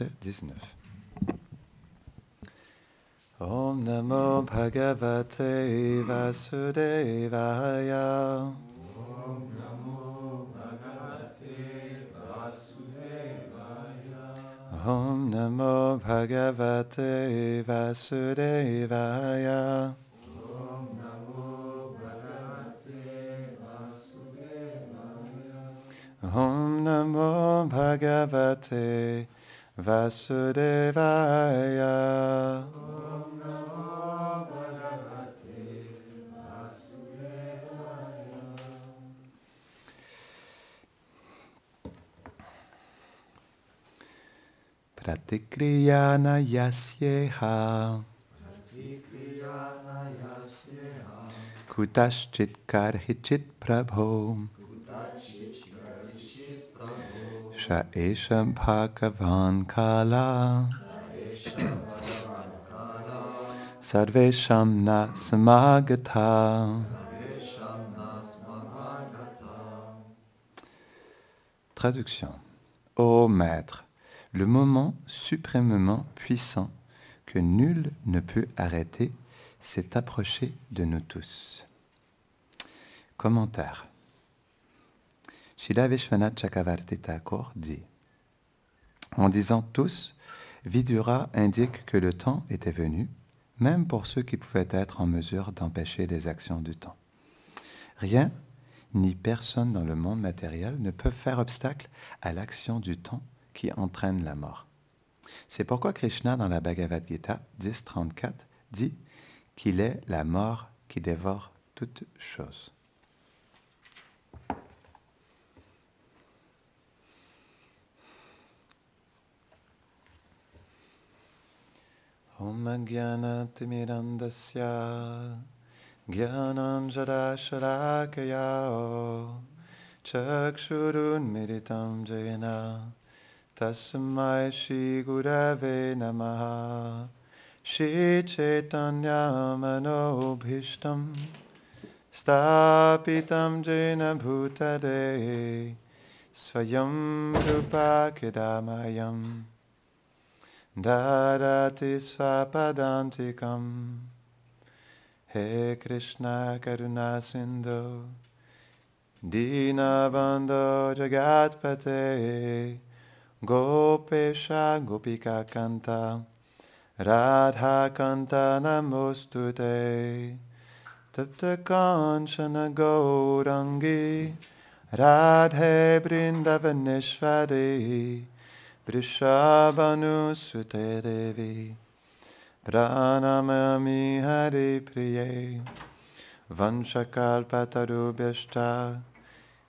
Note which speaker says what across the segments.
Speaker 1: verset 19. Om Namo Bhagavate Vasudevaya. Om Namo Bhagavate Vasudevaya. Om Namo Bhagavate Vasudevaya. Om Namo Bhagavate Vasudevaya. Vasudevaya. Pratikriyana yasyeha. Pratikriyana yasyeha. Kudaschit karhichit prabhom. Traduction. Ô Maître, le moment suprêmement puissant que nul ne peut arrêter s'est approché de nous tous. Commentaire dit En disant tous, Vidura indique que le temps était venu, même pour ceux qui pouvaient être en mesure d'empêcher les actions du temps. Rien ni personne dans le monde matériel ne peut faire obstacle à l'action du temps qui entraîne la mort. C'est pourquoi Krishna dans la Bhagavad Gita 10.34 dit qu'il est la mort qui dévore toute chose. ॐ अज्ञानतिमिरन्दस्य ज्ञानाञ्जराशलाकया चक्षुरुन्मिलितं जेन तस्मै श्रीगुरवे नमः श्रीचैतन्यामनोभीष्टं स्थापितं जेन भूतले स्वयं रूपाकिदामयम् Dadati Svapadantikam. He Krishna Karuna Sindhu. Dina Bandho Jagatpate. Gopesha Gopika Kanta. Radha Kanta Namostute. Tapta Kanchana Gaurangi. Radhe Brindavanishvari. Vrishabhanusute Devi Pranamami Hari Priye Vanchakalpatarubhyashta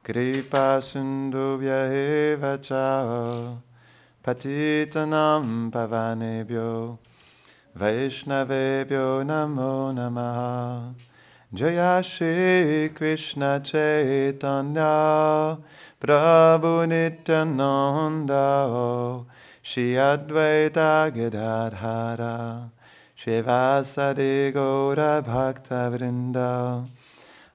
Speaker 1: Kripa Sindhubhya Eva Chao Patitanam Pavanebhyo Vaishnavebhyo Namo Namaha Jaya Shri Krishna Chaitanya Prabhu Nityananda Shri Advaita Gadadhara Shri Vasadi Gaura Bhakta Vrinda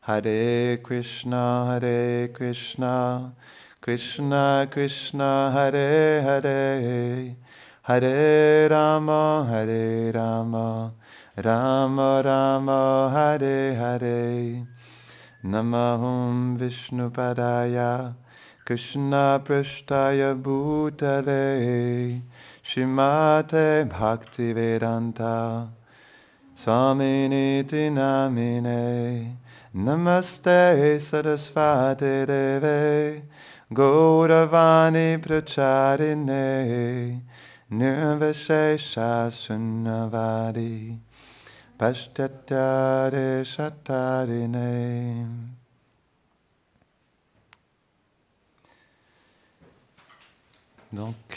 Speaker 1: Hare Krishna Hare Krishna Krishna Krishna Hare Hare Hare Rama Hare Rama Rama Rama Hare Hare Namahum Vishnupadaya Krishna Prashtaya Bhutale Vedanta Bhaktivedanta Swamini Namine Namaste Sarasvate Deve Gauravani Pracharine Donc,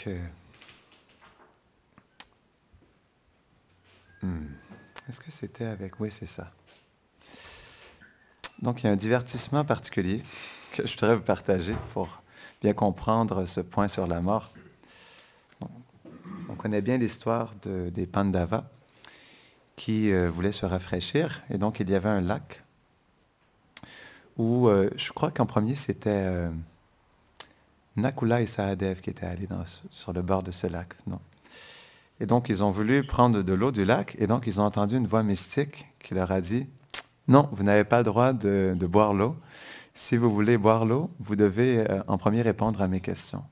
Speaker 1: euh, hmm, est-ce que c'était avec. Oui, c'est ça. Donc, il y a un divertissement particulier que je voudrais vous partager pour bien comprendre ce point sur la mort on connaît bien l'histoire des Pandavas qui euh, voulaient se rafraîchir. Et donc, il y avait un lac où, euh, je crois qu'en premier, c'était euh, Nakula et Sahadev qui étaient allés sur le bord de ce lac. Non. Et donc, ils ont voulu prendre de l'eau du lac. Et donc, ils ont entendu une voix mystique qui leur a dit, non, vous n'avez pas le droit de boire l'eau. Si vous voulez boire l'eau, vous devez en premier répondre à mes questions.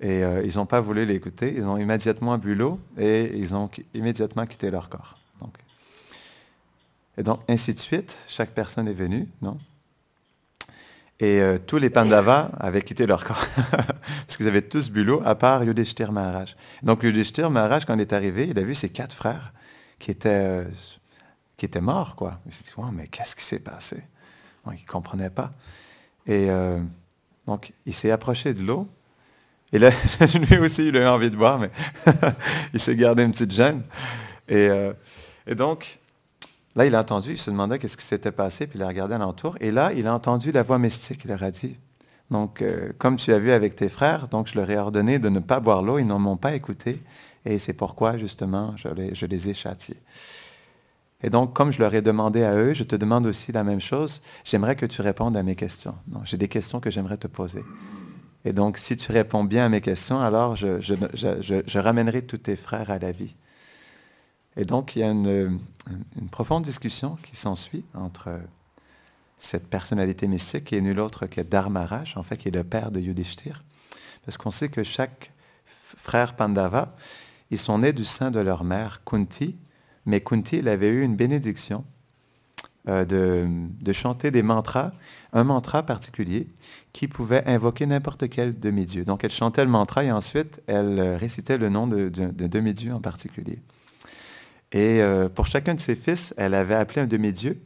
Speaker 1: Et euh, ils n'ont pas voulu l'écouter, ils ont immédiatement bu l'eau et ils ont immédiatement quitté leur corps. Donc. Et donc, ainsi de suite, chaque personne est venue, non Et euh, tous les Pandavas avaient quitté leur corps, parce qu'ils avaient tous bu l'eau, à part Yudhishthir Maharaj. Donc, Yudhishthir Maharaj, quand il est arrivé, il a vu ses quatre frères qui étaient, euh, qui étaient morts, quoi. Il s'est dit, mais qu'est-ce qui s'est passé Il ne comprenait pas. Et donc, il s'est approché de l'eau et là, lui aussi, il a eu envie de boire, mais il s'est gardé une petite gêne. Euh, et, donc, là, il a entendu, il se demandait qu'est-ce qui s'était passé, puis il a regardé alentour. Et là, il a entendu la voix mystique. Il leur a dit, donc, euh, comme tu as vu avec tes frères, donc je leur ai ordonné de ne pas boire l'eau, ils n'en m'ont pas écouté. Et c'est pourquoi, justement, je les, je les ai châtiés. Et donc, comme je leur ai demandé à eux, je te demande aussi la même chose. J'aimerais que tu répondes à mes questions. J'ai des questions que j'aimerais te poser. Et donc, si tu réponds bien à mes questions, alors je, ramènerai tous tes frères à la vie. Et donc, il y a une, profonde discussion qui s'ensuit entre cette personnalité mystique qui est nul autre que Dharmaraj, en fait, qui est le père de Yudhishthir. Parce qu'on sait que chaque frère Pandava, ils sont nés du sein de leur mère Kunti, mais Kunti, il avait eu une bénédiction euh, de, chanter des mantras, un mantra particulier qui pouvait invoquer n'importe quel demi-dieu. Donc elle chantait le mantra et ensuite elle euh, récitait le nom de, demi-dieu en particulier. Et euh, pour chacun de ses fils, elle avait appelé un demi-dieu.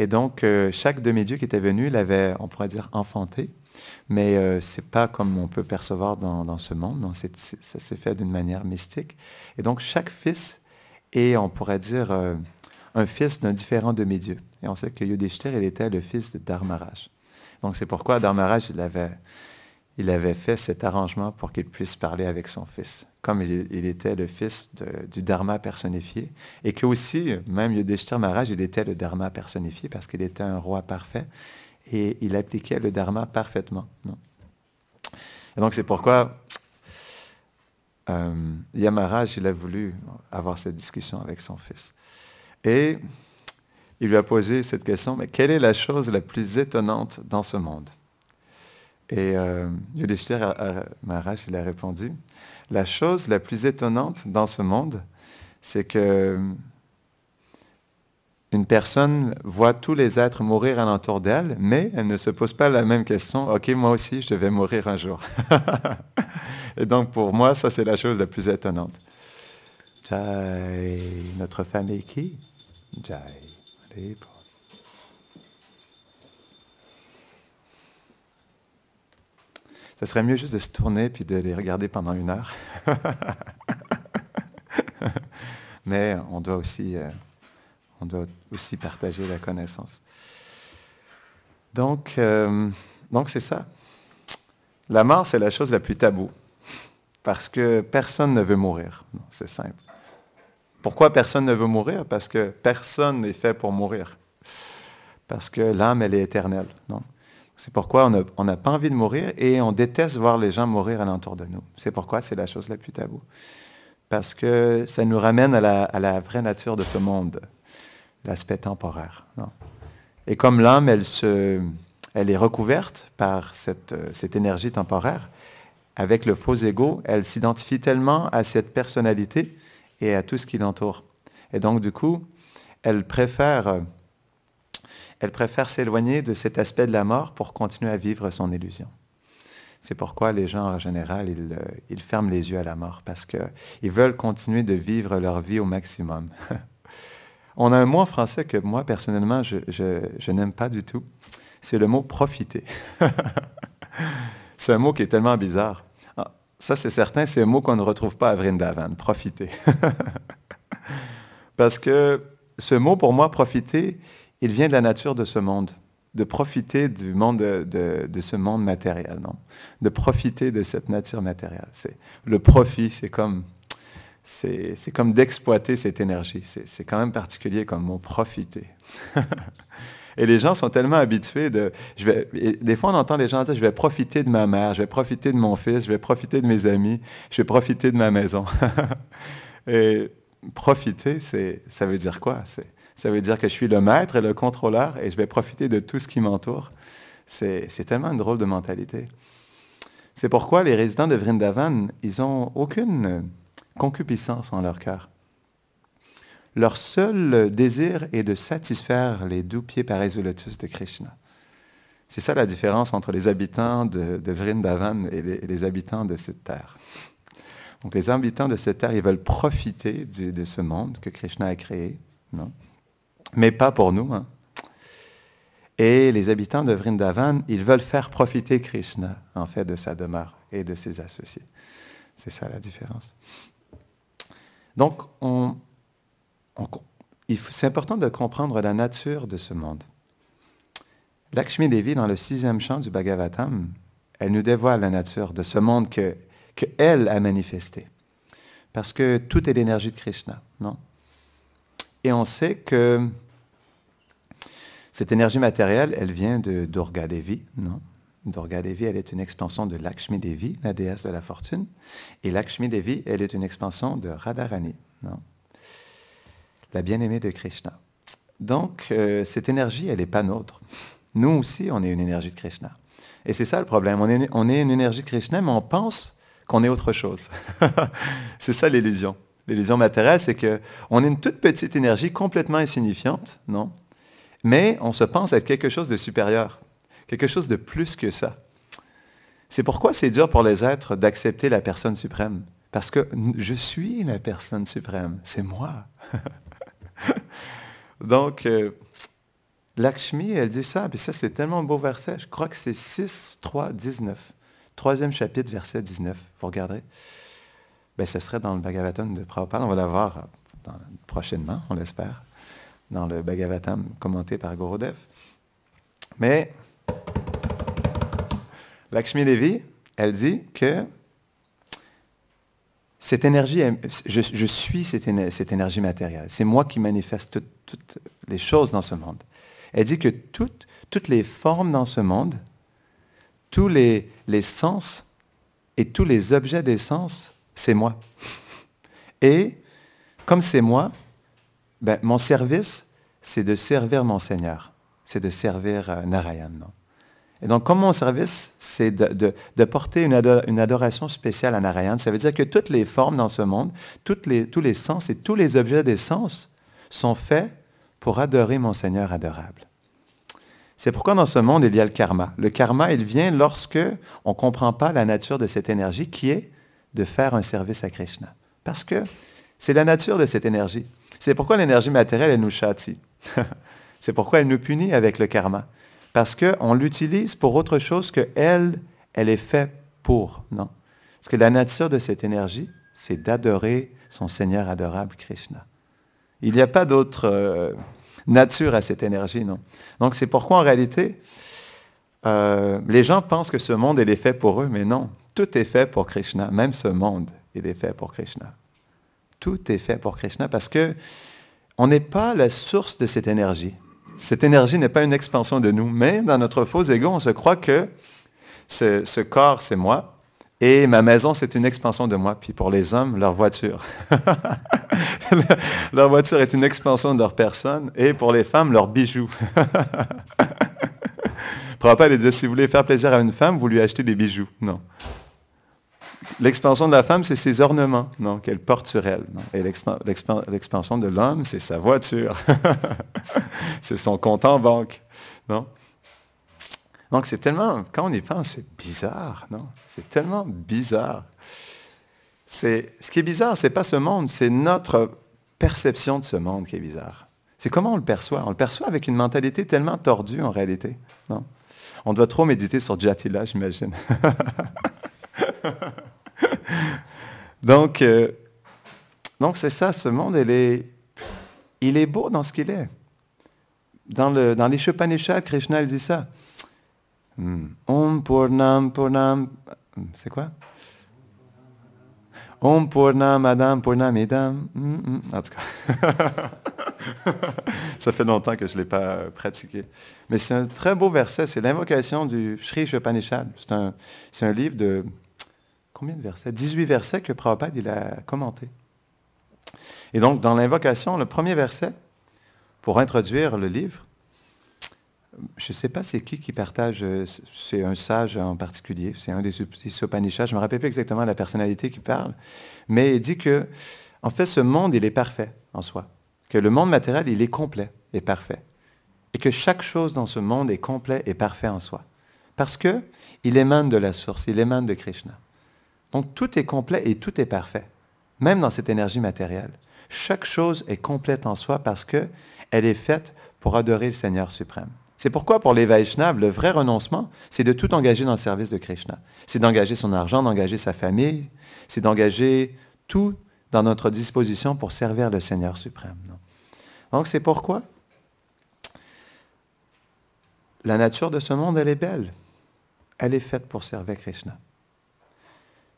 Speaker 1: Et donc chaque demi-dieu qui était venu l'avait, on pourrait dire, enfanté. Mais c'est ce n'est pas comme on peut percevoir dans, ce monde. ça s'est fait d'une manière mystique. Et donc, chaque fils et on pourrait dire, un fils d'un différent demi-dieu. Et on sait que Yudhishthir, il était le fils de Dharmaraj. Donc c'est pourquoi Dharmaraj, il avait, il avait fait cet arrangement pour qu'il puisse parler avec son fils, comme il, était le fils du Dharma personnifié, et que aussi, même Yudhishthir Maharaj, il était le Dharma personnifié parce qu'il était un roi parfait, et il appliquait le Dharma parfaitement. Et donc c'est pourquoi euh, Yamaraj, il a voulu avoir cette discussion avec son fils. Et il lui a posé cette question, mais quelle est la chose la plus étonnante dans ce monde Et euh, Maharaj, il a répondu, la chose la plus étonnante dans ce monde, c'est que une personne voit tous les êtres mourir à l'entour d'elle, mais elle ne se pose pas la même question, OK, moi aussi, je vais mourir un jour. Et donc, pour moi, ça, c'est la chose la plus étonnante. Jai. Notre famille qui Jai. Allez, bon. Ce serait mieux juste de se tourner puis de les regarder pendant une heure. Mais on doit, aussi, euh, on doit aussi partager la connaissance. Donc, euh, donc c'est ça. La mort, c'est la chose la plus taboue. Parce que personne ne veut mourir. C'est simple. Pourquoi personne ne veut mourir Parce que personne n'est fait pour mourir. Parce que l'âme, elle est éternelle. c'est pourquoi on n'a pas envie de mourir et on déteste voir les gens mourir à l'entour de nous. C'est pourquoi c'est la chose la plus taboue. Parce que ça nous ramène à la, vraie nature de ce monde, l'aspect temporaire. Et comme l'âme, elle, est recouverte par cette, cette énergie temporaire, avec le faux ego, elle s'identifie tellement à cette personnalité et à tout ce qui l'entoure. Et donc, du coup, elle préfère, elle préfère s'éloigner de cet aspect de la mort pour continuer à vivre son illusion. C'est pourquoi les gens, en général, ils, euh, ferment les yeux à la mort, parce qu'ils veulent continuer de vivre leur vie au maximum. On a un mot en français que moi, personnellement, je n'aime pas du tout. C'est le mot profiter. C'est un mot qui est tellement bizarre. Ça, c'est certain, c'est un mot qu'on ne retrouve pas à Vrindavan, profiter. Parce que ce mot, pour moi, profiter, il vient de la nature de ce monde, de profiter du monde de, ce monde matériel, non de profiter de cette nature matérielle. C'est le profit, c'est comme c'est, comme d'exploiter cette énergie. C'est, c'est quand même particulier comme mot profiter. Et les gens sont tellement habitués de... des fois, on entend les gens dire, je vais profiter de ma mère, je vais profiter de mon fils, je vais profiter de mes amis, je vais profiter de ma maison. et profiter, ça veut dire quoi? ça veut dire que je suis le maître et le contrôleur et je vais profiter de tout ce qui m'entoure. C'est tellement une drôle de mentalité. C'est pourquoi les résidents de Vrindavan, ils n'ont aucune concupiscence en leur cœur leur seul désir est de satisfaire les doux pieds paresseux de Krishna. C'est ça la différence entre les habitants de, Vrindavan et les, habitants de cette terre. Donc les habitants de cette terre, ils veulent profiter de ce monde que Krishna a créé, non? mais pas pour nous. Hein. Et les habitants de Vrindavan, ils veulent faire profiter Krishna, en fait, de sa demeure et de ses associés. C'est ça la différence. Donc, on, c'est important de comprendre la nature de ce monde. Lakshmi Devi, dans le sixième chant du Bhagavatam, elle nous dévoile la nature de ce monde que, elle a manifesté. Parce que tout est l'énergie de Krishna, non? Et on sait que cette énergie matérielle, elle vient de Durga Devi, non? Durga Devi, elle est une expansion de Lakshmi Devi, la déesse de la fortune. Et Lakshmi Devi, elle est une expansion de Radharani, non? la bien-aimée de Krishna. Donc, euh, cette énergie, elle n'est pas nôtre. Nous aussi, on est une énergie de Krishna. Et c'est ça le problème. On est, une énergie de Krishna, mais on pense qu'on est autre chose. c'est ça l'illusion. L'illusion matérielle, c'est qu'on est une toute petite énergie complètement insignifiante, non Mais on se pense être quelque chose de supérieur, quelque chose de plus que ça. C'est pourquoi c'est dur pour les êtres d'accepter la personne suprême. Parce que je suis la personne suprême, c'est moi. Donc, euh, Lakshmi, elle dit ça, puis ça, c'est tellement beau verset. Je crois que c'est 6, 3, 19. Troisième chapitre, verset 19. Vous regarderez. Ben, ce serait dans le Bhagavatam de Prabhupada. On va l'avoir euh, prochainement, on l'espère, dans le Bhagavatam commenté par Gorodef. Mais Lakshmi Devi, elle dit que cette énergie, je, suis cette, énergie matérielle. C'est moi qui manifeste toutes les choses dans ce monde. Elle dit que toutes, les formes dans ce monde, tous les, sens et tous les objets des sens, c'est moi. Et comme c'est moi, ben, mon service, c'est de servir mon Seigneur. C'est de servir euh, Narayan. Et donc, comme mon service, c'est de, porter une, adoration spéciale à Narayana, ça veut dire que toutes les formes dans ce monde, tous les sens et tous les objets des sens sont faits pour adorer mon Seigneur adorable. C'est pourquoi dans ce monde, il y a le karma. Le karma, il vient lorsque on ne comprend pas la nature de cette énergie qui est de faire un service à Krishna. Parce que c'est la nature de cette énergie. C'est pourquoi l'énergie matérielle, elle nous châtie. c'est pourquoi elle nous punit avec le karma. Parce qu'on l'utilise pour autre chose que elle, elle est faite pour. Non. Parce que la nature de cette énergie, c'est d'adorer son Seigneur adorable Krishna. Il n'y a pas d'autre euh, nature à cette énergie, non. Donc c'est pourquoi en réalité, euh, les gens pensent que ce monde il est fait pour eux, mais non. Tout est fait pour Krishna, même ce monde il est fait pour Krishna. Tout est fait pour Krishna parce qu'on n'est pas la source de cette énergie. Cette énergie n'est pas une expansion de nous, mais dans notre faux ego, on se croit que ce, corps, c'est moi, et ma maison, c'est une expansion de moi. Puis pour les hommes, leur voiture. leur voiture est une expansion de leur personne, et pour les femmes, leurs bijoux. crois pas, les dire, si vous voulez faire plaisir à une femme, vous lui achetez des bijoux. Non. L'expansion de la femme, c'est ses ornements qu'elle porte sur elle. Et l'expansion de l'homme, c'est sa voiture. c'est son compte en banque. Non? Donc c'est tellement, quand on y pense, c'est bizarre. Non? C'est tellement bizarre. C'est, ce qui est bizarre, ce n'est pas ce monde, c'est notre perception de ce monde qui est bizarre. C'est comment on le perçoit. On le perçoit avec une mentalité tellement tordue en réalité. Non? On doit trop méditer sur Jatila, j'imagine. donc, euh, donc c'est ça, ce monde, il est, il est beau dans ce qu'il est. Dans, le, dans les Krishna, il dit ça. Hmm. Om Purnam Purnam. C'est quoi Om Purnam Adam Purnam hmm, hmm. En tout cas, ça fait longtemps que je ne l'ai pas pratiqué. Mais c'est un très beau verset. C'est l'invocation du Sri Chopanishad. C'est un, un livre de combien de versets 18 versets que Prabhupada il a commenté. Et donc, dans l'invocation, le premier verset, pour introduire le livre, je ne sais pas c'est qui qui partage, euh, c'est un sage en particulier, c'est un des, Upanishads, je ne me rappelle pas exactement la personnalité qui parle, mais il dit que, en fait, ce monde, il est parfait en soi, que le monde matériel, il est complet et parfait, et que chaque chose dans ce monde est complet et parfait en soi, parce que il émane de la source, il émane de Krishna. Donc tout est complet et tout est parfait, même dans cette énergie matérielle. Chaque chose est complète en soi parce qu'elle est faite pour adorer le Seigneur suprême. C'est pourquoi pour les Vaishnava, le vrai renoncement, c'est de tout engager dans le service de Krishna. C'est d'engager son argent, d'engager sa famille, c'est d'engager tout dans notre disposition pour servir le Seigneur suprême. Donc c'est pourquoi la nature de ce monde, elle est belle. Elle est faite pour servir Krishna.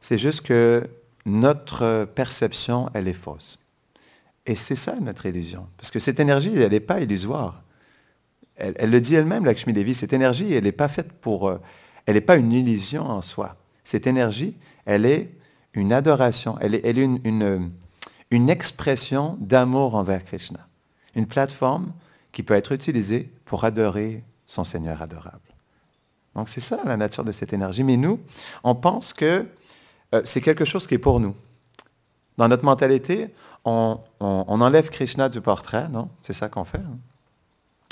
Speaker 1: C'est juste que notre perception, elle est fausse. Et c'est ça notre illusion. Parce que cette énergie, elle n'est pas illusoire. Elle, le dit elle-même, Lakshmi Devi, cette énergie, elle n'est pas faite pour... Euh, elle n'est pas une illusion en soi. Cette énergie, elle est une adoration, elle est, une expression d'amour envers Krishna. Une plateforme qui peut être utilisée pour adorer son Seigneur adorable. Donc c'est ça la nature de cette énergie. Mais nous, on pense que euh, c'est quelque chose qui est pour nous. Dans notre mentalité, on, enlève Krishna du portrait, non C'est ça qu'on fait hein.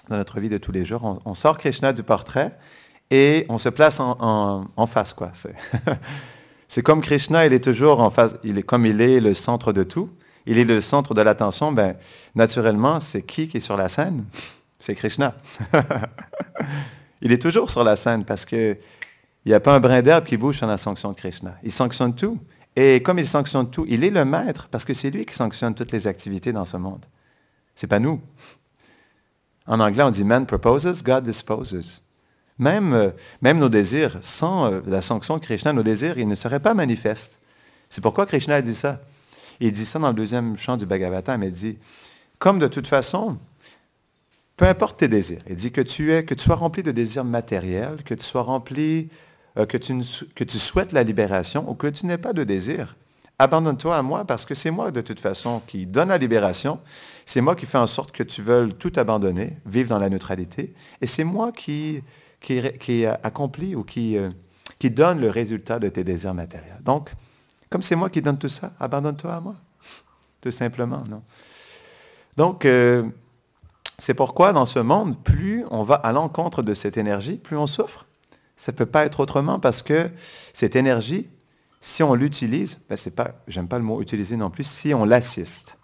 Speaker 1: dans notre vie de tous les jours. On, sort Krishna du portrait et on se place en, en face, quoi. C'est comme Krishna, il est toujours en face, il est comme il est le centre de tout, il est le centre de l'attention, ben, naturellement, c'est qui qui est sur la scène C'est Krishna. il est toujours sur la scène parce que il n'y a pas un brin d'herbe qui bouge sans la sanction de Krishna. Il sanctionne tout. Et comme il sanctionne tout, il est le maître parce que c'est lui qui sanctionne toutes les activités dans ce monde. Ce n'est pas nous. En anglais, on dit man proposes, God disposes. Même, euh, même nos désirs, sans euh, la sanction de Krishna, nos désirs, ils ne seraient pas manifestes. C'est pourquoi Krishna a dit ça. Il dit ça dans le deuxième chant du Bhagavatam. Il dit, comme de toute façon, peu importe tes désirs, il dit que tu es, que tu sois rempli de désirs matériels, que tu sois rempli euh, que, tu que tu souhaites la libération ou que tu n'aies pas de désir. Abandonne-toi à moi parce que c'est moi de toute façon qui donne la libération. C'est moi qui fais en sorte que tu veuilles tout abandonner, vivre dans la neutralité. Et c'est moi qui, qui, ou qui, euh, qui donne le résultat de tes désirs matériels. Donc, comme c'est moi qui donne tout ça, abandonne-toi à moi. Tout simplement, non? Donc, euh, c'est pourquoi dans ce monde, plus on va à l'encontre de cette énergie, plus on souffre. Ça ne peut pas être autrement parce que cette énergie, si on l'utilise, ben c'est pas, j'aime pas le mot utiliser non plus, si on l'assiste.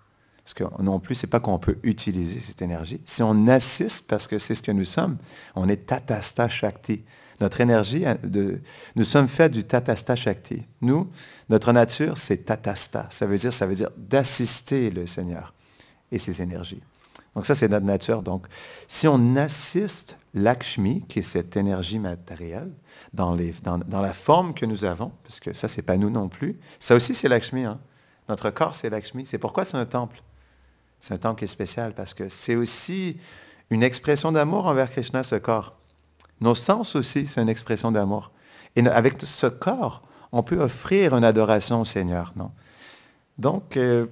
Speaker 1: Parce que non plus, n'est pas qu'on peut utiliser cette énergie. Si on assiste, parce que c'est ce que nous sommes, on est tatasta shakti. Notre énergie, hein, nous sommes faits du tatasta shakti. Nous, notre nature, c'est tatasta. Ça veut dire, ça veut dire d'assister le Seigneur et ses énergies. Donc ça, c'est notre nature. Donc si on assiste Lakshmi, qui est cette énergie matérielle, dans, la forme que nous avons, parce que ça, n'est pas nous non plus, ça aussi, c'est Lakshmi. Hein. Notre corps, c'est Lakshmi. C'est pourquoi c'est un temple. C'est un temple qui est spécial, parce que c'est aussi une expression d'amour envers Krishna, ce corps. Nos sens aussi, c'est une expression d'amour. Et avec ce corps, on peut offrir une adoration au Seigneur, non? Donc, euh,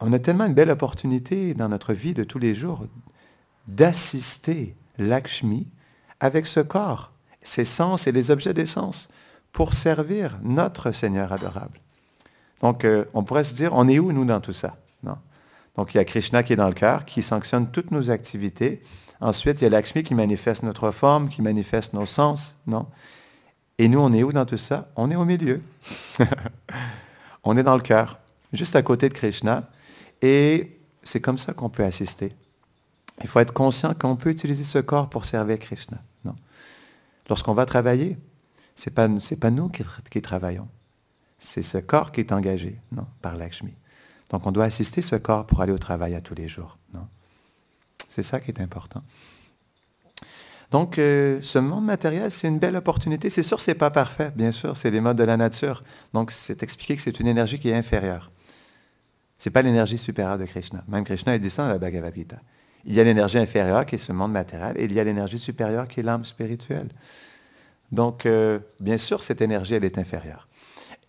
Speaker 1: on a tellement une belle opportunité dans notre vie de tous les jours d'assister Lakshmi avec ce corps, ses sens et les objets des sens pour servir notre Seigneur adorable. Donc, euh, on pourrait se dire, on est où, nous, dans tout ça? Non? Donc, il y a Krishna qui est dans le cœur, qui sanctionne toutes nos activités. Ensuite, il y a Lakshmi qui manifeste notre forme, qui manifeste nos sens. Non? Et nous, on est où dans tout ça? On est au milieu. on est dans le cœur, juste à côté de Krishna. Et c'est comme ça qu'on peut assister. Il faut être conscient qu'on peut utiliser ce corps pour servir Krishna. Lorsqu'on va travailler, ce n'est pas, nous qui, travaillons. C'est ce corps qui est engagé non, par Lakshmi. Donc on doit assister ce corps pour aller au travail à tous les jours. C'est ça qui est important. Donc, euh, ce monde matériel, c'est une belle opportunité. C'est sûr, ce n'est pas parfait, bien sûr, c'est les modes de la nature. Donc, c'est expliqué que c'est une énergie qui est inférieure n'est pas l'énergie supérieure de Krishna. Même Krishna est dit ça dans la Bhagavad Gita. Il y a l'énergie inférieure qui est ce monde matériel et il y a l'énergie supérieure qui est l'âme spirituelle. Donc, euh, bien sûr, cette énergie, elle est inférieure.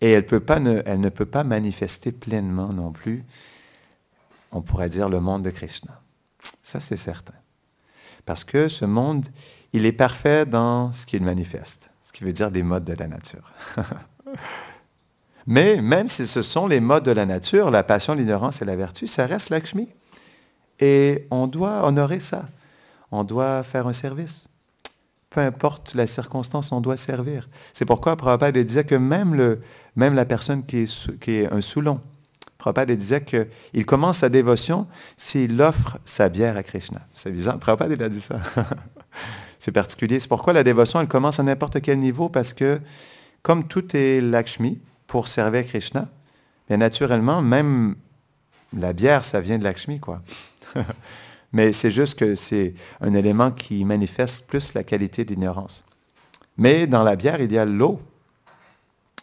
Speaker 1: Et elle, ne, elle ne peut pas manifester pleinement non plus, on pourrait dire, le monde de Krishna. Ça, c'est certain. Parce que ce monde, il est parfait dans ce qu'il manifeste, ce qui veut dire des modes de la nature. Mais même si ce sont les modes de la nature, la passion, l'ignorance et la vertu, ça reste Lakshmi. Et on doit honorer ça. On doit faire un service. Peu importe la circonstance, on doit servir. C'est pourquoi Prabhupada disait que même, même la personne qui est, qui est un soulon, Prabhupada disait qu'il commence sa dévotion s'il offre sa bière à Krishna. C'est bizarre, Prabhupada il a dit ça. c'est particulier. C'est pourquoi la dévotion, elle commence à n'importe quel niveau, parce que comme tout est Lakshmi, pour servir Krishna, mais naturellement, même la bière, ça vient de Lakshmi, quoi. Mais c'est juste que c'est un élément qui manifeste plus la qualité de l'ignorance. Mais dans la bière, il y a l'eau.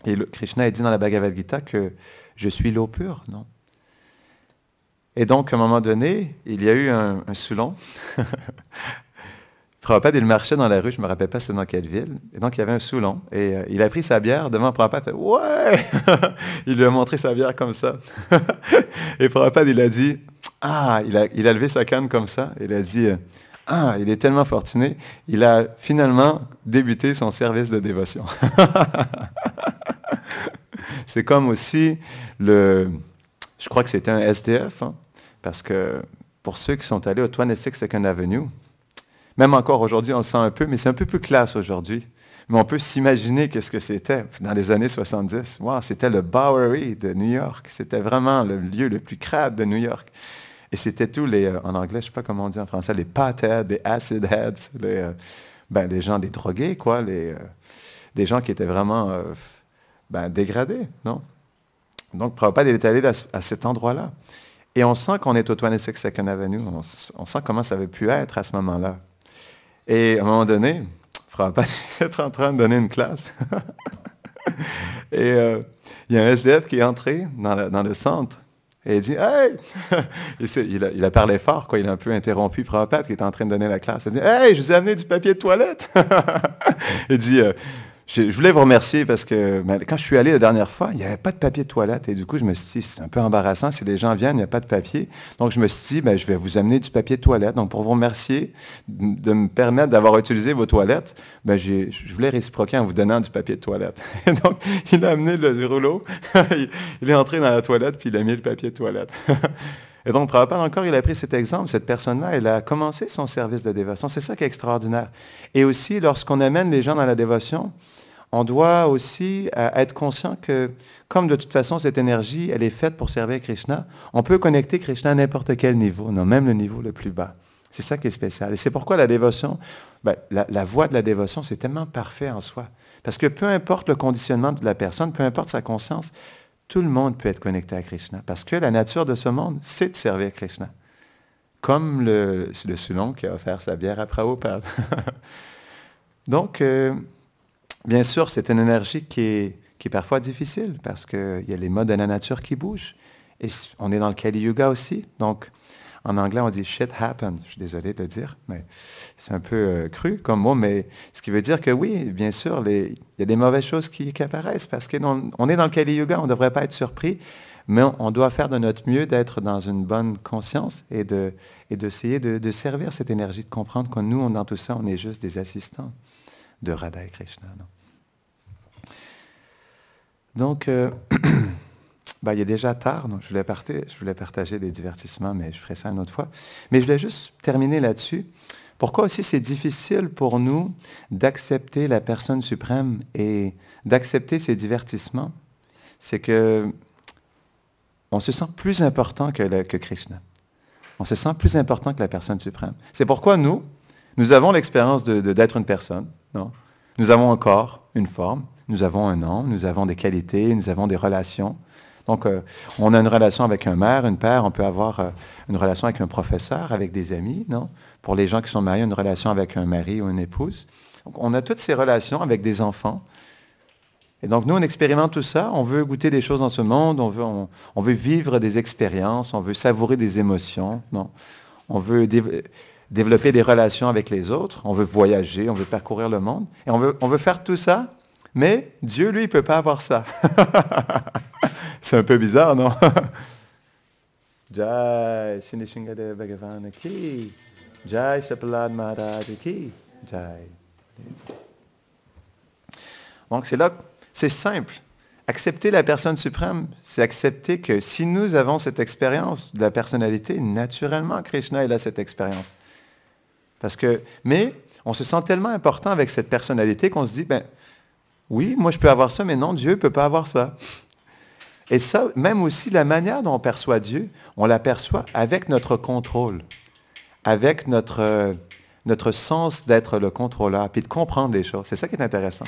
Speaker 1: Et Krishna a dit dans la Bhagavad Gita que je suis l'eau pure, non? Et donc, à un moment donné, il y a eu un, un soulon Prabhupada, il marchait dans la rue, je ne me rappelle pas c'est dans quelle ville. Et donc, il y avait un Soulon. Et euh, il a pris sa bière devant Prabhupada. fait Ouais Il lui a montré sa bière comme ça. et Prabhupada, il a dit Ah il a, levé sa canne comme ça. Il a dit euh, Ah, il est tellement fortuné. Il a finalement débuté son service de dévotion. c'est comme aussi le. Je crois que c'était un SDF, hein, parce que pour ceux qui sont allés au 26 Second Avenue, même encore aujourd'hui, on le sent un peu, mais c'est un peu plus classe aujourd'hui. Mais on peut s'imaginer qu'est-ce que c'était dans les années 70. c'était le Bowery de New York. C'était vraiment le lieu le plus crabe de New York. Et c'était tous les, euh, en anglais, je ne sais pas comment on dit en français, les potheads, les acid heads, les, euh, ben, les gens, des drogués, quoi, les, euh, des gens qui étaient vraiment ben, dégradés, non? Donc, Prabhupada est allé à, à cet endroit-là. Et on sent qu'on est au 26 Second Avenue, on sent comment ça avait pu être à ce moment-là. Et à un moment donné, Frappan était en train de donner une classe. et euh, il y a un SDF qui est entré dans, le centre. Et il dit Hey il, a, parlé fort, quoi. Il a un peu interrompu Prabhupada qui était en train de donner la classe. Il dit Hey, je vous ai amené du papier de toilette Il dit euh, je, voulais vous remercier parce que ben, quand je suis allé la dernière fois, il n'y avait pas de papier de toilette. Et du coup, je me suis dit, c'est un peu embarrassant si les gens viennent, il n'y a pas de papier. Donc, je me suis dit, ben, je vais vous amener du papier de toilette. Donc, pour vous remercier de me permettre d'avoir utilisé vos toilettes, ben, je voulais réciproquer en vous donnant du papier de toilette. Et donc, il a amené le rouleau, il, est entré dans la toilette, puis il a mis le papier de toilette. Et donc, probablement encore, il a pris cet exemple. Cette personne-là, elle a commencé son service de dévotion. C'est ça qui est extraordinaire. Et aussi, lorsqu'on amène les gens dans la dévotion, on doit aussi euh, être conscient que, comme de toute façon, cette énergie, elle est faite pour servir Krishna, on peut connecter Krishna à n'importe quel niveau, non, même le niveau le plus bas. C'est ça qui est spécial. Et c'est pourquoi la dévotion, ben, la, voie de la dévotion, c'est tellement parfait en soi. Parce que peu importe le conditionnement de la personne, peu importe sa conscience, tout le monde peut être connecté à Krishna. Parce que la nature de ce monde, c'est de servir Krishna. Comme le, le qui a offert sa bière à Prabhupada. Donc, euh, bien sûr, c'est une énergie qui est, parfois difficile parce qu'il y a les modes de la nature qui bougent. Et on est dans le Kali Yuga aussi. Donc, en anglais, on dit shit happen. Je suis désolé de le dire, mais c'est un peu euh, cru comme mot, mais ce qui veut dire que oui, bien sûr, il y a des mauvaises choses qui, apparaissent parce qu'on est dans le Kali Yuga, on ne devrait pas être surpris, mais on, doit faire de notre mieux d'être dans une bonne conscience et d'essayer de, et de servir cette énergie, de comprendre que nous, dans tout ça, on est juste des assistants de Radha et Krishna. Donc, euh, ben, il est déjà tard, donc je voulais, partager, je voulais partager divertissements, mais je ferai ça une autre fois. Mais je voulais juste terminer là-dessus. Pourquoi aussi c'est difficile pour nous d'accepter la personne suprême et d'accepter ces divertissements C'est que on se sent plus important que Krishna. On se sent plus important que la personne suprême. C'est pourquoi nous, nous avons l'expérience d'être de, une personne. Non? Nous avons un corps, une forme, nous avons un nom, nous avons des qualités, nous avons des relations. Donc, euh, on a une relation avec un mère, une père, on peut avoir euh, une relation avec un professeur, avec des amis, non? Pour les gens qui sont mariés, une relation avec un mari ou une épouse. Donc, on a toutes ces relations avec des enfants. Et donc, nous, on expérimente tout ça. On veut goûter des choses dans ce monde. On veut, veut vivre des expériences. On veut savourer des émotions. Non? On veut développer des relations avec les autres, on veut voyager, on veut parcourir le monde, et on veut, on veut faire tout ça, mais Dieu, lui, ne peut pas avoir ça. C'est un peu bizarre, non Donc c'est là, c'est simple. Accepter la personne suprême, c'est accepter que si nous avons cette expérience de la personnalité, naturellement Krishna il a cette expérience. Parce que, mais on se sent tellement important avec cette personnalité qu'on se dit, ben, oui, moi je peux avoir ça, mais non, Dieu ne peut pas avoir ça. Et ça, même aussi la manière dont on perçoit Dieu, on l'aperçoit avec notre contrôle, avec notre, euh, notre sens d'être le contrôleur, puis de comprendre les choses. C'est ça qui est intéressant.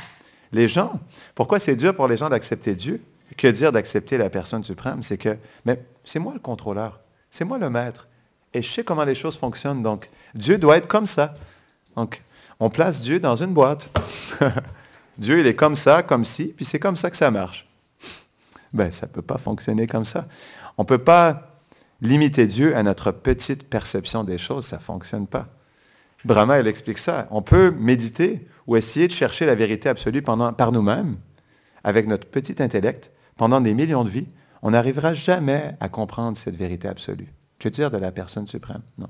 Speaker 1: Les gens, pourquoi c'est dur pour les gens d'accepter Dieu Que dire d'accepter la personne suprême C'est que, mais c'est moi le contrôleur, c'est moi le maître. Et je sais comment les choses fonctionnent. Donc, Dieu doit être comme ça. Donc, on place Dieu dans une boîte. Dieu, il est comme ça, comme ci, puis c'est comme ça que ça marche. Ben, ça ne peut pas fonctionner comme ça. On ne peut pas limiter Dieu à notre petite perception des choses, ça ne fonctionne pas. Brahma, il explique ça. On peut méditer ou essayer de chercher la vérité absolue pendant, par nous-mêmes, avec notre petit intellect, pendant des millions de vies. On n'arrivera jamais à comprendre cette vérité absolue. Que dire de la personne suprême? Non.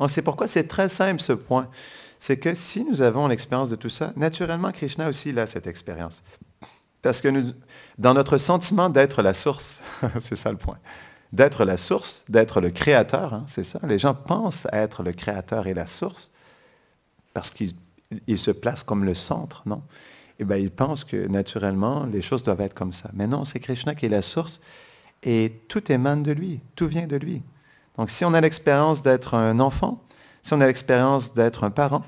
Speaker 1: Donc, c'est pourquoi c'est très simple ce point. C'est que si nous avons l'expérience de tout ça, naturellement, Krishna aussi a cette expérience. Parce que dans notre sentiment d'être la source, c'est ça le point, d'être la source, d'être le créateur, hein, c'est ça, les gens pensent être le créateur et la source parce qu'ils se placent comme le centre, non Eh bien, ils pensent que naturellement, les choses doivent être comme ça. Mais non, c'est Krishna qui est la source et tout émane de lui, tout vient de lui. Donc si on a l'expérience d'être un enfant, si on a l'expérience d'être un parent,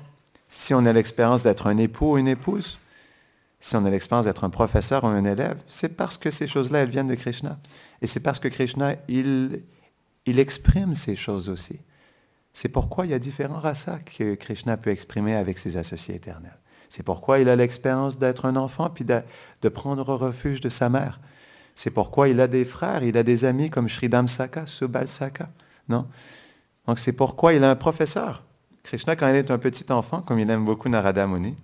Speaker 1: si on a l'expérience d'être un époux ou une épouse, si on a l'expérience d'être un professeur ou un élève, c'est parce que ces choses-là, elles viennent de Krishna. Et c'est parce que Krishna, il, exprime ces choses aussi. C'est pourquoi il y a différents rasas que Krishna peut exprimer avec ses associés éternels. C'est pourquoi il a l'expérience d'être un enfant puis de prendre refuge de sa mère. C'est pourquoi il a des frères, il a des amis comme Sridham Saka, Subal Non? Donc c'est pourquoi il a un professeur. Krishna, quand il est un petit enfant, comme il aime beaucoup Narada Muni,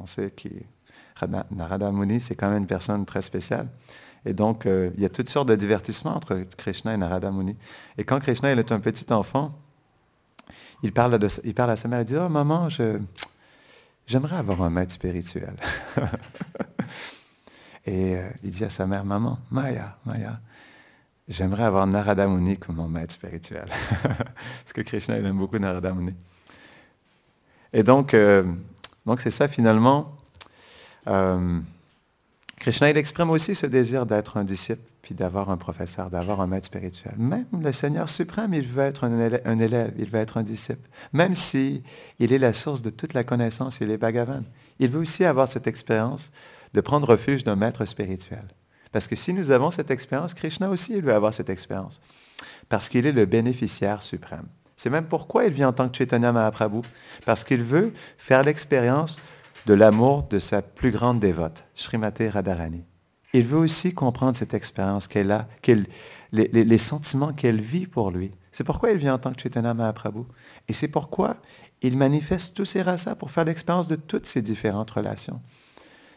Speaker 1: on sait que Narada Muni, c'est quand même une personne très spéciale. Et donc, euh, il y a toutes sortes de divertissements entre Krishna et Narada Muni. Et quand Krishna il est un petit enfant, il parle, à sa mère et dit, oh maman, j'aimerais avoir un maître spirituel. Et euh, il dit à sa mère, maman, Maya, Maya, j'aimerais avoir Narada Muni comme mon maître spirituel. Parce que Krishna, il aime beaucoup Narada Muni. Et donc, euh, donc c'est ça finalement. Euh, Krishna, il exprime aussi ce désir d'être un disciple, puis d'avoir un professeur, d'avoir un maître spirituel. Même le Seigneur suprême, il veut être un élève, il veut être un disciple. Même s'il est la source de toute la connaissance, il est Bhagavan. Il veut aussi avoir cette expérience de prendre refuge d'un maître spirituel. Parce que si nous avons cette expérience, Krishna aussi il veut avoir cette expérience. Parce qu'il est le bénéficiaire suprême. C'est même pourquoi il vient en tant que Chaitanya Mahaprabhu. Parce qu'il veut faire l'expérience de l'amour de sa plus grande dévote, Srimati Radharani. Il veut aussi comprendre cette expérience qu'elle a, les, sentiments qu'elle vit pour lui. C'est pourquoi il vient en tant que Chaitanya Mahaprabhu. Et c'est pourquoi il manifeste tous ses rasas pour faire l'expérience de toutes ces différentes relations.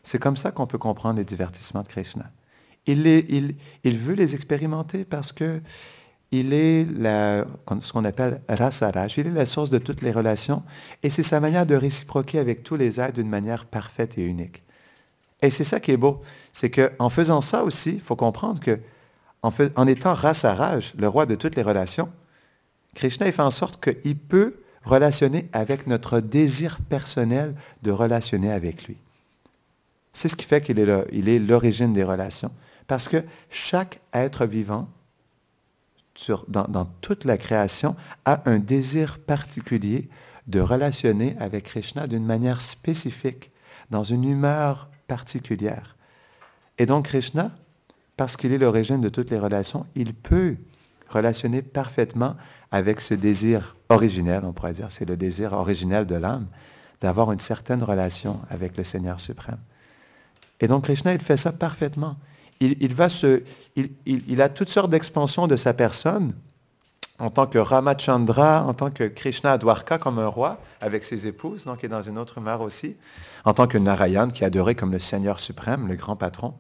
Speaker 1: C'est comme ça qu'on peut comprendre les divertissements de Krishna. Il, veut les expérimenter parce que il est ce qu'on appelle rasaraj, il est la source de toutes les relations et c'est sa manière de réciproquer avec tous les êtres d'une manière parfaite et unique. Et c'est ça qui est beau, c'est qu'en faisant ça aussi, il faut comprendre que en, étant rasaraj, le roi de toutes les relations, Krishna fait en sorte qu'il peut relationner avec notre désir personnel de relationner avec lui. C'est ce qui fait qu'il est l'origine des relations. Parce que chaque être vivant, dans, dans, toute la création, a un désir particulier de relationner avec Krishna d'une manière spécifique, dans une humeur particulière. Et donc Krishna, parce qu'il est l'origine de toutes les relations, il peut relationner parfaitement avec ce désir originel, on pourrait dire, c'est le désir originel de l'âme, d'avoir une certaine relation avec le Seigneur suprême. Et donc Krishna, il fait ça parfaitement. Il, va il, a toutes sortes d'expansions de sa personne en tant que Ramachandra, en tant que Krishna Adwarka comme un roi avec ses épouses, donc est dans une autre mare aussi, en tant que Narayana qui est adoré comme le Seigneur suprême, le grand patron.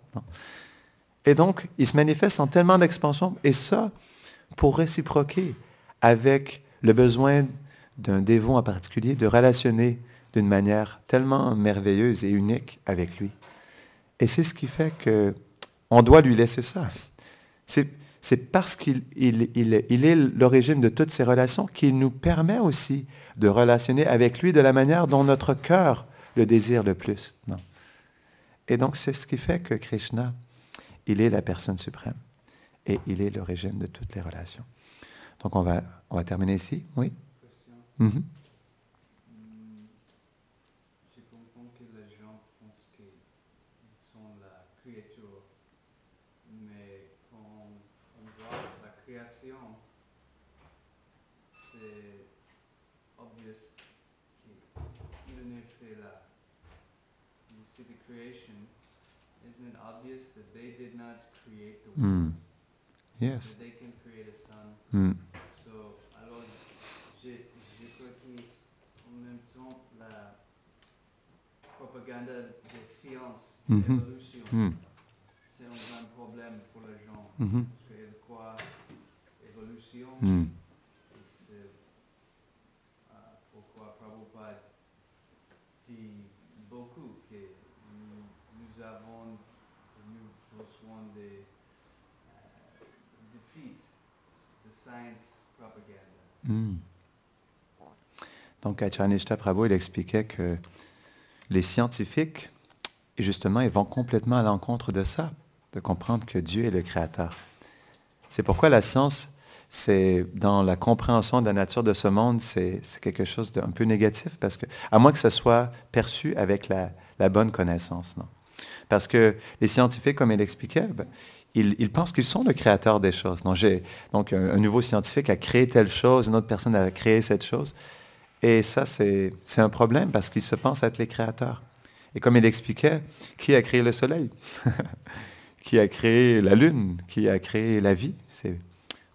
Speaker 1: Et donc, il se manifeste en tellement d'expansions, et ça, pour réciproquer avec le besoin d'un dévot en particulier, de relationner d'une manière tellement merveilleuse et unique avec lui. Et c'est ce qui fait qu'on doit lui laisser ça. C'est parce qu'il est l'origine de toutes ces relations qu'il nous permet aussi de relationner avec lui de la manière dont notre cœur le désire le plus. Et donc c'est ce qui fait que Krishna, il est la personne suprême et il est l'origine de toutes les relations. Donc on va, on va terminer ici, oui Mm. Yes. They can create a Mm. So, alors, je, je crois qu'en même temps, la propagande des mm -hmm. mm. c'est un grand problème pour les gens. -hmm. Parce qu'ils croient Hmm. Donc, Achanishta Prabhu, il expliquait que les scientifiques, justement, ils vont complètement à l'encontre de ça, de comprendre que Dieu est le Créateur. C'est pourquoi la science, c'est dans la compréhension de la nature de ce monde, c'est quelque chose d'un peu négatif, parce que, à moins que ce soit perçu avec la, bonne connaissance, non? Parce que les scientifiques, comme il expliquait, ben, ils, pensent qu'ils sont le créateur des choses. Donc, un, nouveau scientifique a créé telle chose, une autre personne a créé cette chose. Et ça, c'est un problème parce qu'ils se pensent être les créateurs. Et comme il expliquait, qui a créé le soleil Qui a créé la lune Qui a créé la vie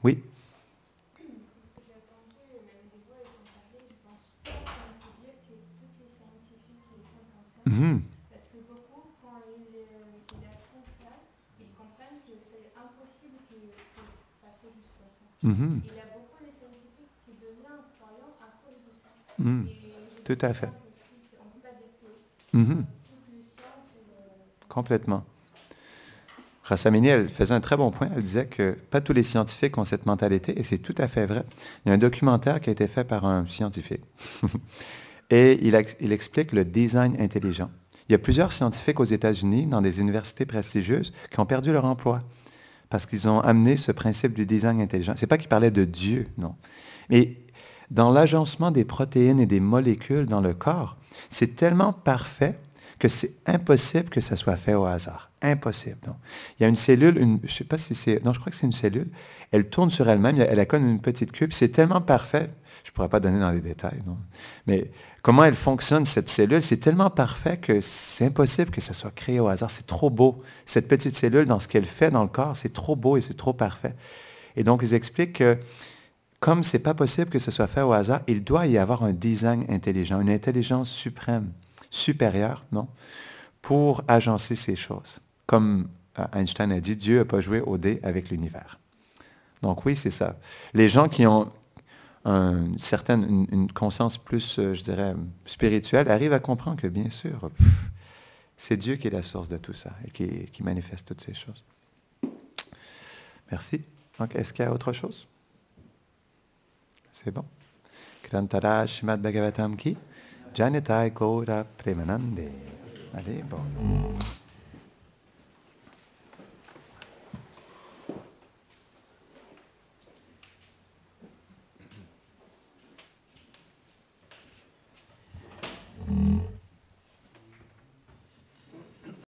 Speaker 1: Oui Mhm. Il y a beaucoup de scientifiques qui deviennent à cause de ça. Mhm. Tout à fait. On ne peut pas dire mhm. Complètement. Rassamini, elle faisait un très bon point. Elle disait que pas tous les scientifiques ont cette mentalité, et c'est tout à fait vrai. Il y a un documentaire qui a été fait par un scientifique, et il explique le design intelligent. Il y a plusieurs scientifiques aux États-Unis, dans des universités prestigieuses, qui ont perdu leur emploi parce qu'ils ont amené ce principe du design intelligent. C'est pas qu'ils parlaient de Dieu, non. Mais dans l'agencement des protéines et des molécules dans le corps, c'est tellement parfait que c'est impossible que ça soit fait au hasard. Impossible. Il y a une cellule, une, je sais pas si c'est... Non, je crois que c'est une cellule. Elle tourne sur elle-même, elle a comme une petite cube. C'est tellement parfait. Je ne pourrais pas donner dans les détails, non. Mais comment elle fonctionne, cette cellule, c'est tellement parfait que c'est impossible que ça soit créé au hasard. C'est trop beau. Cette petite cellule, dans ce qu'elle fait dans le corps, c'est trop beau et c'est trop parfait. Et donc, ils expliquent que comme ce n'est pas possible que ce soit fait au hasard, il doit y avoir un design intelligent, une intelligence suprême supérieur, non, pour agencer ces choses. Comme euh, Einstein a dit, Dieu n'a pas joué au dé avec l'univers. Donc oui, c'est ça. Les gens qui ont certaine, une, conscience plus, euh, je dirais, spirituelle arrivent à comprendre que, bien sûr, c'est Dieu qui est la source de tout ça et qui, manifeste toutes ces choses. Merci. Donc, est-ce qu'il y a autre chose? C'est bon. shimat Bhagavatam ki? Janitai Gora Premanande. Arrivo. Mm.